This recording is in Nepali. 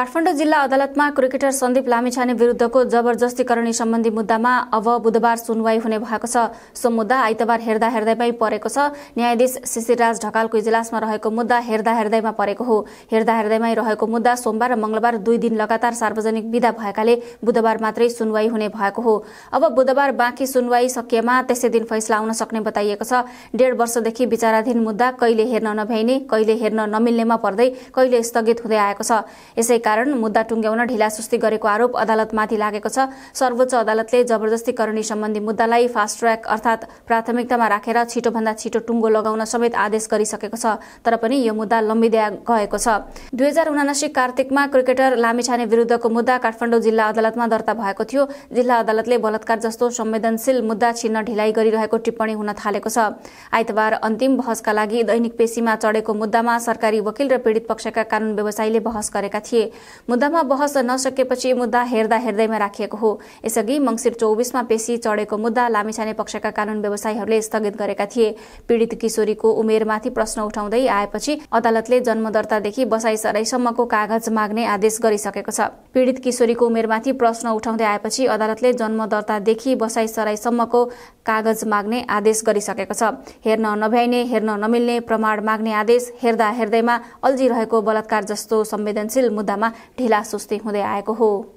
काठमाडौँ जिल्ला अदालतमा क्रिकेटर सन्दीप लामिछाने विरुद्धको जबरजस्तीकरणी सम्बन्धी मुद्दामा अब बुधबार सुनवाई हुने भएको छ सो मुद्दा आइतबार हेर्दा हेर्दैमै परेको छ न्यायाधीश शिशिरराज ढकालको इजलासमा रहेको मुद्दा हेर्दा हेर्दैमा परेको हो हेर्दा हेर्दैमै रहेको मुद्दा सोमबार र मंगलबार दुई दिन लगातार सार्वजनिक विदा भएकाले बुधबार मात्रै सुनवाई हुने भएको हो अब बुधबार बाँकी सुनवाई सकिएमा त्यसै दिन फैसला आउन सक्ने बताइएको छ डेढ वर्षदेखि विचाराधीन मुद्दा कहिले हेर्न नभ्याइने कहिले हेर्न नमिल्नेमा पर्दै कहिले स्थगित हुँदै आएको छ यसै कारण मुद्दा टुङ्ग्याउन ढिलासुस्ती गरेको आरोप अदालतमाथि लागेको छ सर्वोच्च अदालतले जबरजस्ती करणी सम्बन्धी मुद्दालाई फास्ट ट्र्याक अर्थात् प्राथमिकतामा राखेर छिटोभन्दा छिटो टुङ्गो लगाउन समेत आदेश गरिसकेको छ तर पनि यो मुद्दा लम्बिँदै गएको छ दुई हजार उनासी कार्तिकमा क्रिकेटर लामिछाने विरुद्धको मुद्दा काठमाडौँ जिल्ला अदालतमा दर्ता भएको थियो जिल्ला अदालतले बलात्कार जस्तो संवेदनशील मुद्दा छिन्न ढिलाइ गरिरहेको टिप्पणी हुन थालेको छ आइतबार अन्तिम बहसका लागि दैनिक पेशीमा चढेको मुद्दामा सरकारी वकिल र पीडित पक्षका कानून व्यवसायीले बहस गरेका थिए मुद्दामा बहस नसकेपछि मुद्दा हेर्दा हेर्दैमा राखिएको हो यसअघि मङ्सिर चौबिसमा पेशी चढेको मुद्दा लामिछाने पक्षका कानून व्यवसायीहरूले स्थगित गरेका थिए पीड़ित किशोरीको उमेरमाथि प्रश्न उठाउँदै आएपछि अदालतले जन्मदर्तादेखि बसाइसराईसम्मको कागज माग्ने आदेश गरिसकेको छ पीड़ित किशोरीको उमेरमाथि प्रश्न उठाउँदै आएपछि अदालतले जन्मदर्तादेखि बसाइसराईसम्मको कागज माग्ने आदेश गरिसकेको छ हेर्न नभ्याइने हेर्न नमिल्ने प्रमाण माग्ने आदेश हेर्दा हेर्दैमा अल्झिरहेको बलात्कार जस्तो संवेदनशील मुद्दा ढिला सुस्ती हुँदै आएको हो